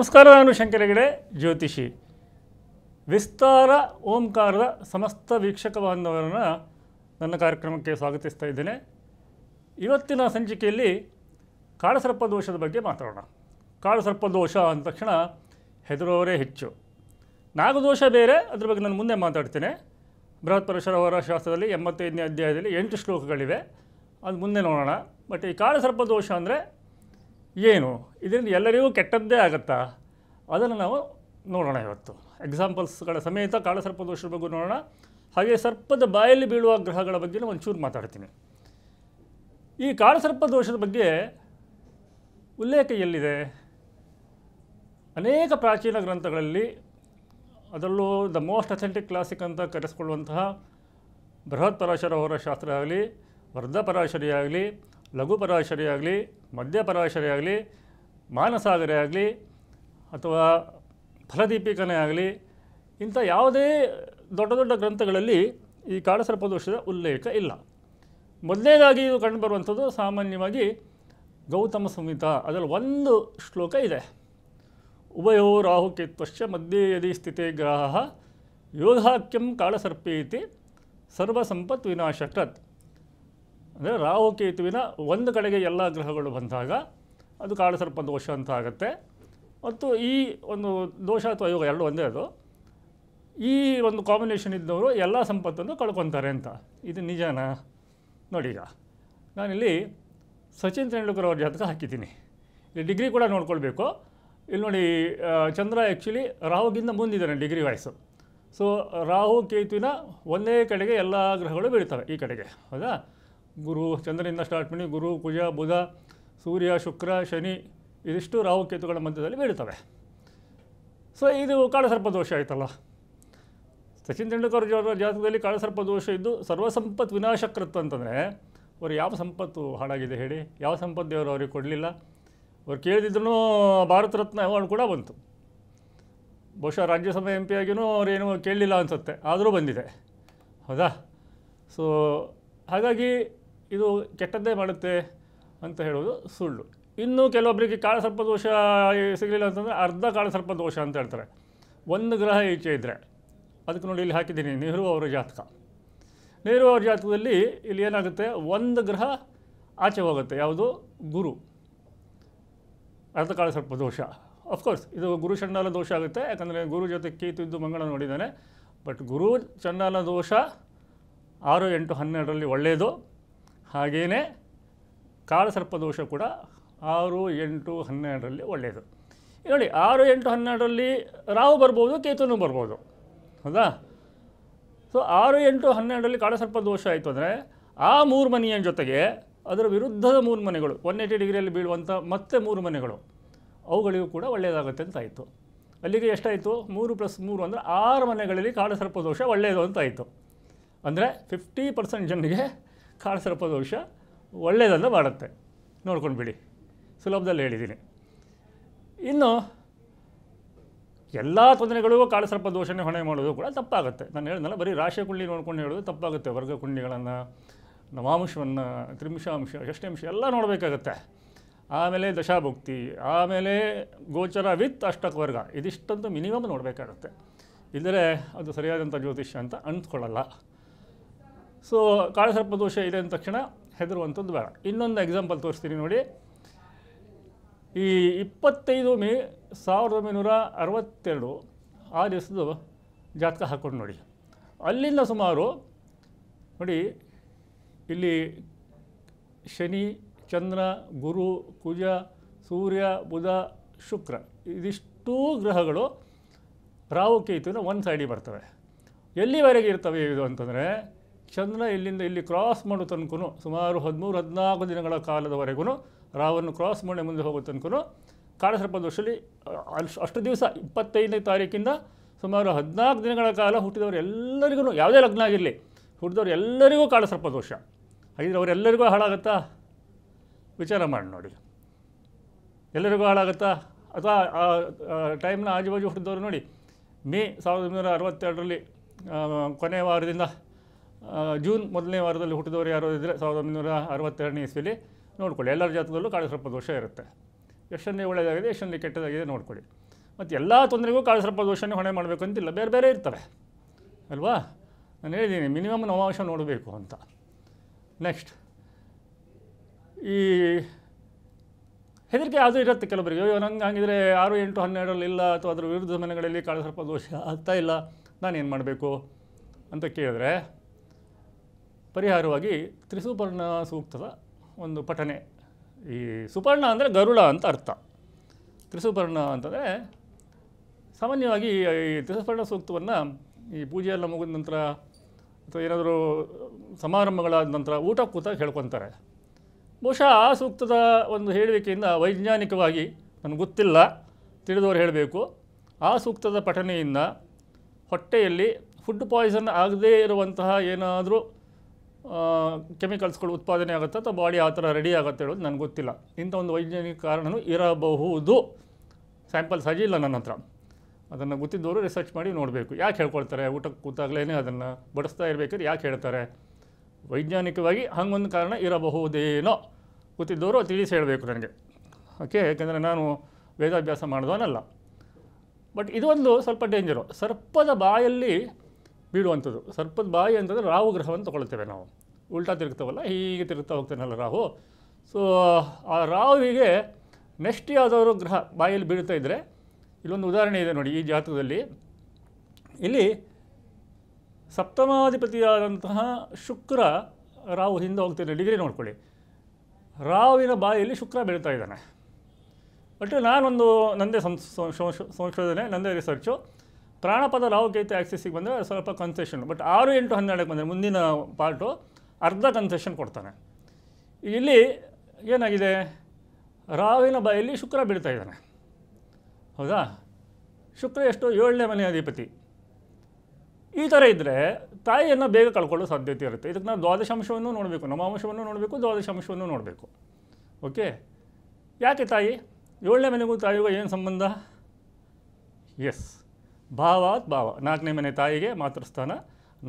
ನಮಸ್ಕಾರ ನಾನು ಶಂಕರಗಿಡೆ ಜ್ಯೋತಿಷಿ ವಿಸ್ತಾರ ಓಂಕಾರದ ಸಮಸ್ತ ವೀಕ್ಷಕ ಬಾಂಧವರನ್ನು ನನ್ನ ಕಾರ್ಯಕ್ರಮಕ್ಕೆ ಸ್ವಾಗತಿಸ್ತಾ ಇದ್ದೇನೆ ಇವತ್ತಿನ ಸಂಚಿಕೆಯಲ್ಲಿ ಕಾಳಸರ್ಪ ದೋಷದ ಬಗ್ಗೆ ಮಾತಾಡೋಣ ಕಾಳಸರ್ಪ ದೋಷ ಅಂದ ತಕ್ಷಣ ಹೆದರೋರೇ ಹೆಚ್ಚು ನಾಗದೋಷ ಬೇರೆ ಅದ್ರ ಬಗ್ಗೆ ನಾನು ಮುಂದೆ ಮಾತಾಡ್ತೇನೆ ಬೃಹತ್ ಪರಶರವರ ಶಾಸ್ತ್ರದಲ್ಲಿ ಎಂಬತ್ತೈದನೇ ಅಧ್ಯಾಯದಲ್ಲಿ ಎಂಟು ಶ್ಲೋಕಗಳಿವೆ ಅದು ಮುಂದೆ ನೋಡೋಣ ಬಟ್ ಈ ಕಾಳಸರ್ಪ ದೋಷ ಅಂದರೆ ಏನು ಇದರಿಂದ ಎಲ್ಲರಿಗೂ ಕೆಟ್ಟದ್ದೇ ಆಗುತ್ತಾ ಅದನ್ನು ನಾವು ನೋಡೋಣ ಇವತ್ತು ಎಕ್ಸಾಂಪಲ್ಸ್ಗಳ ಸಮೇತ ಕಾಳಸರ್ಪ ದೋಷದ ಬಗ್ಗೆ ನೋಡೋಣ ಹಾಗೆ ಸರ್ಪದ ಬಾಯಲ್ಲಿ ಬೀಳುವ ಗ್ರಹಗಳ ಬಗ್ಗೆ ಒಂಚೂರು ಮಾತಾಡ್ತೀನಿ ಈ ಕಾಳಸರ್ಪ ದೋಷದ ಬಗ್ಗೆ ಉಲ್ಲೇಖ ಎಲ್ಲಿದೆ ಅನೇಕ ಪ್ರಾಚೀನ ಗ್ರಂಥಗಳಲ್ಲಿ ಅದರಲ್ಲೂ ದ ಮೋಸ್ಟ್ ಅಥೆಂಟಿಕ್ ಕ್ಲಾಸಿಕ್ ಅಂತ ಕರೆಸ್ಕೊಳ್ಳುವಂತಹ ಬೃಹತ್ ಪರಾಶರ ಅವರ ಶಾಸ್ತ್ರ ಆಗಲಿ ವರ್ಧ ಪರಾಶರಿಯಾಗಲಿ ಲಘು ಪರಾಶರಿ ಮಧ್ಯ ಆಗಲಿ ಮಾನಸಾಗರೇ ಆಗಲಿ ಅಥವಾ ಫಲದೀಪಿಕನೇ ಆಗಲಿ ಇಂಥ ಯಾವುದೇ ದೊಡ್ಡ ದೊಡ್ಡ ಗ್ರಂಥಗಳಲ್ಲಿ ಈ ಕಾಳಸರ್ಪದೋಷದ ಉಲ್ಲೇಖ ಇಲ್ಲ ಮೊದಲನೇದಾಗಿ ಇದು ಕಂಡುಬರುವಂಥದ್ದು ಸಾಮಾನ್ಯವಾಗಿ ಗೌತಮ ಸಂಹಿತ ಅದರಲ್ಲಿ ಒಂದು ಶ್ಲೋಕ ಇದೆ ಉಭಯೋ ರಾಹುಕೇತ್ವಶ್ಚ ಮಧ್ಯೆ ಯದಿ ಸ್ಥಿತಿ ಗ್ರಹ ಯೋಧಾಖ್ಯಂ ಕಾಳಸರ್ಪಿ ಸರ್ವಸಂಪತ್ ವಿನಾಶಕೃತ್ ಅಂದರೆ ರಾಹುಕೇತುವಿನ ಒಂದು ಕಡೆಗೆ ಎಲ್ಲ ಗ್ರಹಗಳು ಬಂದಾಗ ಅದು ಕಾಳಸರ್ಪ ದೋಷ ಅಂತ ಆಗುತ್ತೆ ಮತ್ತು ಈ ಒಂದು ದೋಷ ಅಥವಾ ಯೋಗ ಎರಡು ಒಂದೇ ಅದು ಈ ಒಂದು ಕಾಂಬಿನೇಷನ್ ಇದ್ದವರು ಎಲ್ಲ ಸಂಪತ್ತನ್ನು ಕಳ್ಕೊತಾರೆ ಅಂತ ಇದು ನಿಜನಾ ನೋಡಿ ಈಗ ನಾನಿಲ್ಲಿ ಸಚಿನ್ ತೆಂಡೂಲ್ಕರ್ ಅವ್ರ ಜಾತಕ ಹಾಕಿದ್ದೀನಿ ಇಲ್ಲಿ ಡಿಗ್ರಿ ಕೂಡ ನೋಡ್ಕೊಳ್ಬೇಕು ಇಲ್ಲಿ ನೋಡಿ ಚಂದ್ರ ಆ್ಯಕ್ಚುಲಿ ರಾಹುಗಿಂತ ಮುಂದಿದ್ದಾನೆ ಡಿಗ್ರಿ ವಯಸ್ಸು ಸೊ ರಾಹು ಕೇತುವಿನ ಒಂದೇ ಕಡೆಗೆ ಎಲ್ಲ ಗ್ರಹಗಳು ಬೀಳ್ತವೆ ಈ ಕಡೆಗೆ ಹೌದಾ ಗುರು ಚಂದ್ರನಿಂದ ಸ್ಟಾರ್ಟ್ ಮಾಡಿ ಗುರು ಕುಜ ಬುಧ ಸೂರ್ಯ ಶುಕ್ರ ಶನಿ ಇದಿಷ್ಟು ರಾಹುಕೇತುಗಳ ಮಧ್ಯದಲ್ಲಿ ಬೀಳ್ತವೆ ಸೊ ಇದು ಕಾಳಸರ್ಪ ದೋಷ ಆಯಿತಲ್ಲ ಸಚಿನ್ ತೆಂಡೂಲ್ಕರ್ ಅವರ ಜಾತಕದಲ್ಲಿ ಕಾಳಸರ್ಪ ದೋಷ ಇದ್ದು ಸರ್ವಸಂಪತ್ ವಿನಾಶಕೃತ್ವ ಅಂತಂದರೆ ಅವರು ಯಾವ ಸಂಪತ್ತು ಹಾಳಾಗಿದೆ ಹೇಳಿ ಯಾವ ಸಂಪತ್ತು ದೇವರು ಅವ್ರಿಗೆ ಕೊಡಲಿಲ್ಲ ಅವ್ರು ಕೇಳಿದ್ರು ಭಾರತ ರತ್ನ ಅವಾರ್ಡ್ ಕೂಡ ಬಂತು ಬಹುಶಃ ರಾಜ್ಯಸಭೆ ಎಂ ಪಿ ಆಗಿಯೂ ಅವರೇನು ಕೇಳಲಿಲ್ಲ ಅನಿಸುತ್ತೆ ಆದರೂ ಬಂದಿದೆ ಹೌದಾ ಸೊ ಹಾಗಾಗಿ ಇದು ಕೆಟ್ಟದ್ದೇ ಮಾಡುತ್ತೆ ಅಂತ ಹೇಳೋದು ಸುಳ್ಳು ಇನ್ನು ಕೆಲವೊಬ್ಬರಿಗೆ ಕಾಳಸರ್ಪ ದೋಷ ಸಿಗಲಿಲ್ಲ ಅಂತಂದರೆ ಅರ್ಧ ಕಾಳಸರ್ಪ ದೋಷ ಅಂತ ಹೇಳ್ತಾರೆ ಒಂದು ಗ್ರಹ ಈಚೆ ಇದ್ದರೆ ಅದಕ್ಕೆ ನೋಡಿ ಇಲ್ಲಿ ಹಾಕಿದ್ದೀನಿ ನೆಹರು ಅವರ ಜಾತಕ ನೆಹರು ಅವರ ಜಾತಕದಲ್ಲಿ ಇಲ್ಲಿ ಏನಾಗುತ್ತೆ ಒಂದು ಗ್ರಹ ಆಚೆ ಹೋಗುತ್ತೆ ಯಾವುದು ಗುರು ಅರ್ಧ ಕಾಳಸರ್ಪ ದೋಷ ಅಫ್ಕೋರ್ಸ್ ಇದು ಗುರು ಚಂಡಾಲ ದೋಷ ಆಗುತ್ತೆ ಯಾಕಂದರೆ ಗುರು ಜೊತೆ ಕೀತು ಇದ್ದು ಮಂಗಳ ನೋಡಿದ್ದಾನೆ ಬಟ್ ಗುರು ಚಂಡಾಲ ದೋಷ ಆರು ಎಂಟು ಹನ್ನೆರಡರಲ್ಲಿ ಒಳ್ಳೆಯದು ಹಾಗೆಯೇ ಕಾಳಸರ್ಪದೋಷ ಕೂಡ ಆರು ಎಂಟು ಹನ್ನೆರಡರಲ್ಲಿ ಒಳ್ಳೆಯದು ನೋಡಿ ಆರು ಎಂಟು ಹನ್ನೆರಡರಲ್ಲಿ ರಾಹು ಬರ್ಬೋದು ಕೇತುನು ಬರ್ಬೋದು ಹೌದಾ ಸೊ ಆರು ಎಂಟು ಹನ್ನೆರಡರಲ್ಲಿ ಕಾಳಸರ್ಪ ದೋಷ ಆಯಿತು ಅಂದರೆ ಆ ಮೂರು ಮನೆಯ ಜೊತೆಗೆ ಅದರ ವಿರುದ್ಧದ ಮೂರು ಮನೆಗಳು ಒನ್ ಏಯ್ಟಿ ಡಿಗ್ರಿಯಲ್ಲಿ ಬೀಳುವಂಥ ಮತ್ತೆ ಮೂರು ಮನೆಗಳು ಅವುಗಳಿಗೂ ಕೂಡ ಒಳ್ಳೆಯದಾಗುತ್ತೆ ಅಂತ ಆಯಿತು ಅಲ್ಲಿಗೆ ಎಷ್ಟಾಯಿತು ಮೂರು ಪ್ಲಸ್ ಮೂರು ಅಂದರೆ ಆರು ಮನೆಗಳಲ್ಲಿ ಕಾಳಸರ್ಪ ದೋಷ ಒಳ್ಳೆಯದು ಅಂತ ಅಂದರೆ ಫಿಫ್ಟಿ ಪರ್ಸೆಂಟ್ ಜನರಿಗೆ ಕಾಳಸರ್ಪ ದೋಷ ಒಳ್ಳೆಯದನ್ನು ಮಾಡುತ್ತೆ ನೋಡ್ಕೊಂಡು ಬಿಡಿ ಸುಲಭದಲ್ಲಿ ಹೇಳಿದ್ದೀನಿ ಇನ್ನು ಎಲ್ಲ ತೊಂದರೆಗಳಿಗೂ ಕಾಳಸರ್ಪ ದೋಷನೇ ಹೊಣೆ ಮಾಡೋದು ಕೂಡ ತಪ್ಪಾಗುತ್ತೆ ನಾನು ಹೇಳಿದ್ನಲ್ಲ ಬರೀ ರಾಶಿ ಕುಂಡಿ ನೋಡ್ಕೊಂಡು ಹೇಳೋದು ತಪ್ಪಾಗುತ್ತೆ ವರ್ಗ ಕುಂಡಿಗಳನ್ನು ನವಾಂಶವನ್ನು ತ್ರಿಮಿಷಾಂಶ ಷಷ್ಠಾಂಶ ಎಲ್ಲ ನೋಡಬೇಕಾಗತ್ತೆ ಆಮೇಲೆ ದಶಾಭುಕ್ತಿ ಆಮೇಲೆ ಗೋಚರ ವಿತ್ ವರ್ಗ ಇದಿಷ್ಟಂತೂ ಮಿನಿಮಮ್ ನೋಡಬೇಕಾಗತ್ತೆ ಇದ್ದರೆ ಅದು ಸರಿಯಾದಂಥ ಜ್ಯೋತಿಷ್ಯ ಅಂತ ಅನ್ಸ್ಕೊಳ್ಳಲ್ಲ ಸೊ ಕಾಳಸರ್ಪ ದೋಷ ಇದೆ ಅಂದ ತಕ್ಷಣ ಹೆದರುವಂಥದ್ದು ಬೇಡ ಇನ್ನೊಂದು ಎಕ್ಸಾಂಪಲ್ ತೋರಿಸ್ತೀನಿ ನೋಡಿ ಈ ಇಪ್ಪತ್ತೈದು ಮೇ ಸಾವಿರದ ಒಂಬೈನೂರ ಅರವತ್ತೆರಡು ಆ ದಿವಸದ ಜಾತಕ ಹಾಕ್ಕೊಂಡು ನೋಡಿ ಅಲ್ಲಿಂದ ಸುಮಾರು ನೋಡಿ ಇಲ್ಲಿ ಶನಿ ಚಂದ್ರ ಗುರು ಕುಜ ಸೂರ್ಯ ಬುಧ ಶುಕ್ರ ಇದಿಷ್ಟೂ ಗ್ರಹಗಳು ರಾಹು ಕೇತುವಿನ ಒಂದು ಸೈಡಿಗೆ ಬರ್ತವೆ ಎಲ್ಲಿವರೆಗೆ ಇರ್ತವೆ ಇದು ಅಂತಂದರೆ ಚಂದ್ರನ ಇಲ್ಲಿಂದ ಇಲ್ಲಿ ಕ್ರಾಸ್ ಮಾಡೋ ತನಕನೂ ಸುಮಾರು ಹದಿಮೂರು ಹದಿನಾಲ್ಕು ದಿನಗಳ ಕಾಲದವರೆಗೂ ರಾವನ್ನು ಕ್ರಾಸ್ ಮಾಡಿ ಮುಂದೆ ಹೋಗೋ ತನಕನೂ ಕಾಳಸರ್ಪ ದೋಷದಲ್ಲಿ ಅಷ್ಟು ದಿವಸ ಇಪ್ಪತ್ತೈದನೇ ತಾರೀಕಿಂದ ಸುಮಾರು ಹದಿನಾಲ್ಕು ದಿನಗಳ ಕಾಲ ಹುಟ್ಟಿದವರು ಎಲ್ಲರಿಗೂ ಯಾವುದೇ ಲಗ್ನ ಆಗಿರಲಿ ಹುಟ್ಟಿದವರು ಎಲ್ಲರಿಗೂ ಕಾಳಸರ್ಪ ದೋಷ ಹಾಗಿದ್ರೆ ಅವರೆಲ್ಲರಿಗೂ ಹಾಳಾಗತ್ತಾ ವಿಚಾರ ಮಾಡಿ ನೋಡಿ ಎಲ್ಲರಿಗೂ ಹಾಳಾಗತ್ತಾ ಅಥವಾ ಆ ಟೈಮ್ನ ಆಜುಬಾಜು ಹುಟ್ಟಿದವರು ನೋಡಿ ಮೇ ಸಾವಿರದ ಒಂಬೈನೂರ ಅರವತ್ತೆರಡರಲ್ಲಿ ಕೊನೆಯ ವಾರದಿಂದ ಜೂನ್ ಮೊದಲನೇ ವಾರದಲ್ಲಿ ಹುಟ್ಟಿದವರು ಯಾರು ಇದ್ದರೆ ಸಾವಿರದ ಒಂಬೈನೂರ ಅರವತ್ತೆರಡನೇ ಇಸ್ವಿಲಿ ನೋಡ್ಕೊಳ್ಳಿ ಎಲ್ಲರ ಜಾತಕದಲ್ಲೂ ಕಾಳು ಸರ್ಪ ದೋಷ ಇರುತ್ತೆ ಎಷ್ಟನ್ನೇ ಒಳ್ಳೆಯದಾಗಿದೆ ಎಷ್ಟನ್ನೇ ಕೆಟ್ಟದಾಗಿದೆ ನೋಡ್ಕೊಳ್ಳಿ ಮತ್ತು ಎಲ್ಲ ತೊಂದರೆಗೂ ಕಾಳು ಸರ್ಪ ದೋಷನೇ ಹೊಣೆ ಮಾಡಬೇಕು ಅಂತಿಲ್ಲ ಬೇರೆ ಬೇರೆ ಇರ್ತವೆ ಅಲ್ವಾ ನಾನು ಹೇಳಿದ್ದೀನಿ ಮಿನಿಮಮ್ ನವಾಂಶ ನೋಡಬೇಕು ಅಂತ ನೆಕ್ಸ್ಟ್ ಈ ಹೆದರಿಕೆ ಅದು ಇರುತ್ತೆ ಕೆಲವರಿಗೆ ಅಯ್ಯೋ ನಂಗೆ ಹಾಗಿದ್ರೆ ಆರು ಎಂಟು ಹನ್ನೆರಡರಲ್ಲಿ ಇಲ್ಲ ಅಥವಾ ಅದರ ವಿರುದ್ಧ ಮನೆಗಳಲ್ಲಿ ಕಾಳು ದೋಷ ಆಗ್ತಾ ಇಲ್ಲ ನಾನೇನು ಮಾಡಬೇಕು ಅಂತ ಕೇಳಿದ್ರೆ ಪರಿಹಾರವಾಗಿ ತ್ರಿಸುಪರ್ಣ ಸೂಕ್ತದ ಒಂದು ಪಠನೆ ಈ ಸುಪರ್ಣ ಅಂದರೆ ಗರುಡ ಅಂತ ಅರ್ಥ ತ್ರಿಸುಪರ್ಣ ಅಂತಂದರೆ ಸಾಮಾನ್ಯವಾಗಿ ಈ ತ್ರಿಸುಪರ್ಣ ಸೂಕ್ತವನ್ನು ಈ ಪೂಜೆಯೆಲ್ಲ ಮುಗಿದ ನಂತರ ಅಥವಾ ಏನಾದರೂ ಸಮಾರಂಭಗಳಾದ ನಂತರ ಊಟ ಕೂತ ಹೇಳ್ಕೊತಾರೆ ಬಹುಶಃ ಆ ಸೂಕ್ತದ ಒಂದು ಹೇಳುವಿಕೆಯಿಂದ ವೈಜ್ಞಾನಿಕವಾಗಿ ನನಗೆ ಗೊತ್ತಿಲ್ಲ ತಿಳಿದವರು ಹೇಳಬೇಕು ಆ ಸೂಕ್ತದ ಪಠನೆಯಿಂದ ಹೊಟ್ಟೆಯಲ್ಲಿ ಫುಡ್ ಪಾಯ್ಸನ್ ಆಗದೇ ಇರುವಂತಹ ಏನಾದರೂ ಕೆಮಿಕಲ್ಸ್ಗಳು ಉತ್ಪಾದನೆ ಆಗುತ್ತೆ ಅಥವಾ ಬಾಡಿ ಆ ಥರ ರೆಡಿ ಆಗುತ್ತೆ ಹೇಳೋದು ನನಗೆ ಗೊತ್ತಿಲ್ಲ ಇಂಥ ಒಂದು ವೈಜ್ಞಾನಿಕ ಕಾರಣವೂ ಇರಬಹುದು ಸ್ಯಾಂಪಲ್ಸ್ ಆಗಿ ಇಲ್ಲ ನನ್ನ ಹತ್ರ ಅದನ್ನು ಗೊತ್ತಿದ್ದವರು ರಿಸರ್ಚ್ ಮಾಡಿ ನೋಡಬೇಕು ಯಾಕೆ ಹೇಳ್ಕೊಳ್ತಾರೆ ಊಟಕ್ಕೆ ಕೂತಾಗಲೇ ಅದನ್ನು ಬಡಿಸ್ತಾ ಇರಬೇಕಾದ್ರೆ ಯಾಕೆ ಹೇಳ್ತಾರೆ ವೈಜ್ಞಾನಿಕವಾಗಿ ಹಂಗೊಂದು ಕಾರಣ ಇರಬಹುದೇನೋ ಗೊತ್ತಿದ್ದವರು ತಿಳಿಸಿ ಹೇಳಬೇಕು ನನಗೆ ಓಕೆ ಯಾಕೆಂದರೆ ನಾನು ವೇದಾಭ್ಯಾಸ ಮಾಡಿದವನಲ್ಲ ಬಟ್ ಇದೊಂದು ಸ್ವಲ್ಪ ಡೇಂಜರು ಸರ್ಪದ ಬಾಯಲ್ಲಿ ಬೀಳುವಂಥದ್ದು ಸರ್ಪದ ಬಾಯಿ ಅಂತಂದರೆ ರಾಹು ಗ್ರಹವನ್ನು ತೊಗೊಳ್ತೇವೆ ನಾವು ಉಲ್ಟಾ ತಿರುಗ್ತಾವಲ್ಲ ಹೀಗೆ ತಿರುಗ್ತಾ ಹೋಗ್ತೇನಲ್ಲ ರಾಹು ಸೊ ಆ ರಾಹುವಿಗೆ ನೆಕ್ಸ್ಟ್ ಯಾವುದಾದ್ರು ಗ್ರಹ ಬಾಯಲ್ಲಿ ಬೀಳ್ತಾ ಇದ್ದರೆ ಇಲ್ಲೊಂದು ಉದಾಹರಣೆ ಇದೆ ನೋಡಿ ಈ ಜಾತಕದಲ್ಲಿ ಇಲ್ಲಿ ಸಪ್ತಮಾಧಿಪತಿಯಾದಂತಹ ಶುಕ್ರ ರಾಹು ಹಿಂದೆ ಹೋಗ್ತಿದ್ದ ಡಿಗ್ರಿ ನೋಡ್ಕೊಳ್ಳಿ ರಾವಿನ ಬಾಯಲ್ಲಿ ಶುಕ್ರ ಬೀಳ್ತಾ ಇದ್ದಾನೆ ಒಟ್ಟು ನಾನೊಂದು ನಂದೇ ಸಂಶೋಧನೆ ನಂದೇ ರಿಸರ್ಚು ಪ್ರಾಣಪದ ರಾಹುಕೇತು ಆ್ಯಕ್ಸಿಸಿಗೆ ಬಂದರೆ ಸ್ವಲ್ಪ ಕನ್ಸೆಷನ್ ಬಟ್ ಆರು ಎಂಟು ಹನ್ನೆರಡಕ್ಕೆ ಬಂದರೆ ಮುಂದಿನ ಪಾರ್ಟು ಅರ್ಧ ಕನ್ಸೆಷನ್ ಕೊಡ್ತಾನೆ ಇಲ್ಲಿ ಏನಾಗಿದೆ ರಾಹುವಿನ ಬಾಯಲ್ಲಿ ಶುಕ್ರ ಬೀಳ್ತಾ ಇದ್ದಾನೆ ಹೌದಾ ಶುಕ್ರ ಎಷ್ಟು ಏಳನೇ ಮನೆ ಅಧಿಪತಿ ಈ ಥರ ಇದ್ದರೆ ತಾಯಿಯನ್ನು ಬೇಗ ಕಳ್ಕೊಳ್ಳೋ ಸಾಧ್ಯತೆ ಇರುತ್ತೆ ಇದಕ್ಕೆ ನಾವು ದ್ವಾದಶಾಂಶವನ್ನು ನೋಡಬೇಕು ನಮ್ಮ ಅಂಶವನ್ನು ನೋಡಬೇಕು ದ್ವಾದಶಾಂಶವನ್ನು ನೋಡಬೇಕು ಓಕೆ ಯಾಕೆ ತಾಯಿ ಏಳನೇ ಮನೆಗೂ ತಾಯಿಗೂ ಏನು ಸಂಬಂಧ ಎಸ್ ಭಾವಾತ್ ಭಾವ ನಾಲ್ಕನೇ ಮನೆ ತಾಯಿಗೆ ಮಾತೃಸ್ಥಾನ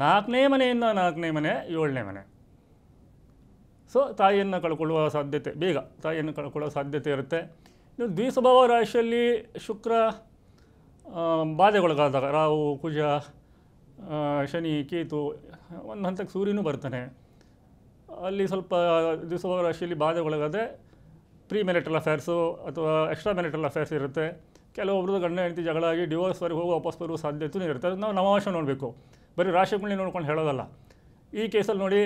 ನಾಲ್ಕನೇ ಮನೆಯಿಂದ ನಾಲ್ಕನೇ ಮನೆ ಏಳನೇ ಮನೆ ಸೊ ತಾಯಿಯನ್ನು ಕಳ್ಕೊಳ್ಳುವ ಸಾಧ್ಯತೆ ಬೇಗ ತಾಯಿಯನ್ನು ಕಳ್ಕೊಳ್ಳೋ ಸಾಧ್ಯತೆ ಇರುತ್ತೆ ಇನ್ನು ದ್ವಿಸ್ವಭಾವ ರಾಶಿಯಲ್ಲಿ ಶುಕ್ರ ಬಾಧೆಗೊಳಗಾದಾಗ ರಾಹು ಕುಜ ಶನಿ ಕೇತು ಒಂದು ಹಂತಕ್ಕೆ ಸೂರ್ಯನೂ ಬರ್ತಾನೆ ಅಲ್ಲಿ ಸ್ವಲ್ಪ ದ್ವಿಸ್ವಭಾವ ರಾಶಿಯಲ್ಲಿ ಬಾಧೆಗೊಳಗಾದರೆ ಪ್ರೀ ಮೆರಿಟಲ್ ಅಫೇರ್ಸು ಅಥವಾ ಎಕ್ಸ್ಟ್ರಾ ಮೆರಿಟಲ್ ಅಫೇರ್ಸ್ ಇರುತ್ತೆ ಕೆಲವೊಬ್ರದ್ದು ಗಂಡ ಹೆಂಡತಿ ಜಗಳ ಆಗಿ ಡಿವೋರ್ಸ್ವರೆಗೆ ಹೋಗಿ ವಾಪಸ್ ಬರುವ ಸಾಧ್ಯತೆಯೂ ಇರುತ್ತೆ ಅದು ನಾವು ನವಾಂಶ ನೋಡಬೇಕು ಬರೀ ರಾಶಿಗಳನ್ನ ನೋಡ್ಕೊಂಡು ಹೇಳೋದಲ್ಲ ಈ ಕೇಸಲ್ಲಿ ನೋಡಿ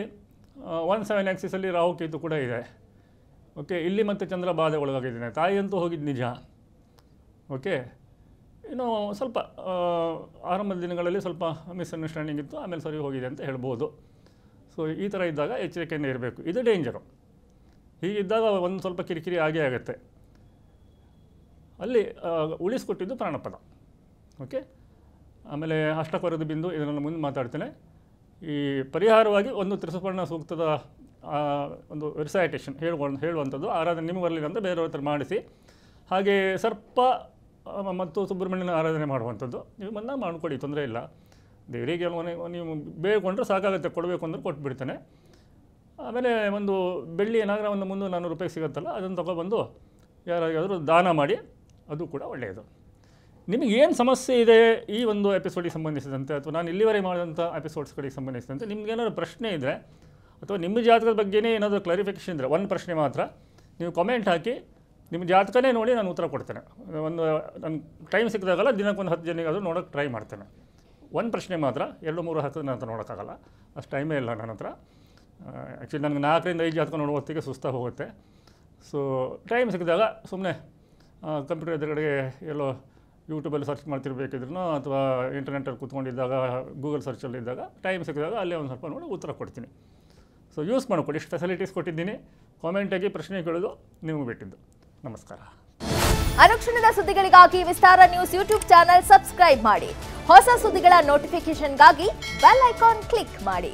ಒನ್ ಸೆವೆನ್ ಆ್ಯಕ್ಸಿಸಲ್ಲಿ ರಾಹು ಕೇತು ಕೂಡ ಇದೆ ಓಕೆ ಇಲ್ಲಿ ಮತ್ತು ಚಂದ್ರ ಬಾಧೆ ಒಳಗಾಗಿದ್ದೇನೆ ತಾಯಿಯಂತೂ ಹೋಗಿದ್ದು ನಿಜ ಓಕೆ ಇನ್ನು ಸ್ವಲ್ಪ ಆರಂಭದ ದಿನಗಳಲ್ಲಿ ಸ್ವಲ್ಪ ಮಿಸ್ಅಂಡರ್ಸ್ಟ್ಯಾಂಡಿಂಗ್ ಇತ್ತು ಆಮೇಲೆ ಸರಿ ಹೋಗಿದೆ ಅಂತ ಹೇಳ್ಬೋದು ಸೊ ಈ ಥರ ಇದ್ದಾಗ ಎಚ್ಚರಿಕೆಯನ್ನು ಇರಬೇಕು ಇದು ಡೇಂಜರು ಹೀಗಿದ್ದಾಗ ಒಂದು ಸ್ವಲ್ಪ ಕಿರಿಕಿರಿ ಆಗೇ ಆಗುತ್ತೆ ಅಲ್ಲಿ ಉಳಿಸ್ಕೊಟ್ಟಿದ್ದು ಪ್ರಾಣಪದ ಓಕೆ ಆಮೇಲೆ ಅಷ್ಟಕರದ ಬಿಂದು ಇದನ್ನು ಮುಂದೆ ಮಾತಾಡ್ತೇನೆ ಈ ಪರಿಹಾರವಾಗಿ ಒಂದು ತ್ರಿಸುಪರ್ಣ ಸೂಕ್ತದ ಒಂದು ರಿಸೈಟೇಷನ್ ಹೇಳ್ಕೊಂಡು ಹೇಳುವಂಥದ್ದು ಆರಾಧನೆ ನಿಮಗೆ ಬರಲಿಲ್ಲ ಅಂದರೆ ಬೇರೆಯವ್ರ ಹತ್ರ ಮಾಡಿಸಿ ಹಾಗೆ ಸರ್ಪ ಮತ್ತು ಸುಬ್ರಹ್ಮಣ್ಯನ ಆರಾಧನೆ ಮಾಡುವಂಥದ್ದು ನೀವು ಮನ್ನ ಮಾಡಿಕೊಡಿ ತೊಂದರೆ ಇಲ್ಲ ದೇವರಿಗೆ ನೀವು ಬೇಳ್ಕೊಂಡ್ರೆ ಸಾಕಾಗುತ್ತೆ ಕೊಡಬೇಕು ಅಂದ್ರೆ ಕೊಟ್ಬಿಡ್ತಾನೆ ಆಮೇಲೆ ಒಂದು ಬೆಳ್ಳಿ ಏನಾದರೂ ಒಂದು ಮುಂದೆ ನಾನ್ನೂರು ರೂಪಾಯಿ ಸಿಗುತ್ತಲ್ಲ ಅದನ್ನು ತಗೊಬಂದು ಯಾರಾದರೂ ದಾನ ಮಾಡಿ ಅದು ಕೂಡ ಒಳ್ಳೆಯದು ನಿಮಗೇನು ಸಮಸ್ಯೆ ಇದೆ ಈ ಒಂದು ಎಪಿಸೋಡಿಗೆ ಸಂಬಂಧಿಸಿದಂತೆ ಅಥವಾ ನಾನು ಇಲ್ಲಿವರೆಗೆ ಮಾಡಿದಂಥ ಎಪಿಸೋಡ್ಸ್ಗಳಿಗೆ ಸಂಬಂಧಿಸಿದಂತೆ ಏನಾದರೂ ಪ್ರಶ್ನೆ ಇದ್ದರೆ ಅಥವಾ ನಿಮ್ಮ ಜಾತಕದ ಬಗ್ಗೆನೇ ಏನಾದರೂ ಕ್ಲಾರಿಫಿಕೇಷನ್ ಇದ್ದರೆ ಒಂದು ಪ್ರಶ್ನೆ ಮಾತ್ರ ನೀವು ಕಮೆಂಟ್ ಹಾಕಿ ನಿಮ್ಮ ಜಾತಕನೇ ನೋಡಿ ನಾನು ಉತ್ತರ ಕೊಡ್ತೇನೆ ಒಂದು ನನ್ನ ಟೈಮ್ ಸಿಕ್ಕಿದಾಗಲ್ಲ ದಿನಕ್ಕೊಂದು ಹತ್ತು ಜನಿಗಾದರೂ ನೋಡೋಕ್ಕೆ ಟ್ರೈ ಮಾಡ್ತೇನೆ ಒಂದು ಪ್ರಶ್ನೆ ಮಾತ್ರ ಎರಡು ಮೂರು ದಿನ ಅಂತ ನೋಡೋಕ್ಕಾಗಲ್ಲ ಅಷ್ಟು ಟೈಮೇ ಇಲ್ಲ ನನ್ನ ಹತ್ರ ಆ್ಯಕ್ಚುಲಿ ನನಗೆ ನಾಲ್ಕರಿಂದ ಐದು ಜಾತಕ ನೋಡುವ ಹೊತ್ತಿಗೆ ಸುಸ್ತಾಗಿ ಹೋಗುತ್ತೆ ಸೊ ಟೈಮ್ ಸಿಕ್ಕಿದಾಗ ಸುಮ್ಮನೆ ಕಂಪ್ಯೂಟರ್ ಎದುರುಗಡೆ ಎಲ್ಲೋ ಯೂಟ್ಯೂಬಲ್ಲಿ ಸರ್ಚ್ ಮಾಡ್ತಿರ್ಬೇಕಿದ್ರು ಅಥವಾ ಇಂಟರ್ನೆಟಲ್ಲಿ ಕೂತ್ಕೊಂಡಿದ್ದಾಗ ಗೂಗಲ್ ಸರ್ಚಲ್ಲಿದ್ದಾಗ ಟೈಮ್ ಸಿಕ್ಕಿದಾಗ ಅಲ್ಲೇ ಒಂದು ಸ್ವಲ್ಪ ನೋಡಿ ಉತ್ತರ ಕೊಡ್ತೀನಿ ಸೊ ಯೂಸ್ ಮಾಡಿಕೊಡಿ ಇಷ್ಟು ಫೆಸಿಲಿಟೀಸ್ ಕೊಟ್ಟಿದ್ದೀನಿ ಕಾಮೆಂಟಾಗಿ ಪ್ರಶ್ನೆ ಕೇಳೋದು ನಿಮಗೆ ಬಿಟ್ಟಿದ್ದು ನಮಸ್ಕಾರ ಅರಕ್ಷಣದ ಸುದ್ದಿಗಳಿಗಾಗಿ Vistara news YouTube channel subscribe ಮಾಡಿ ಹೊಸ ಸುದ್ದಿಗಳ ನೋಟಿಫಿಕೇಶನ್ಗಾಗಿ ಬೆಲ್ ಐಕಾನ್ ಕ್ಲಿಕ್ ಮಾಡಿ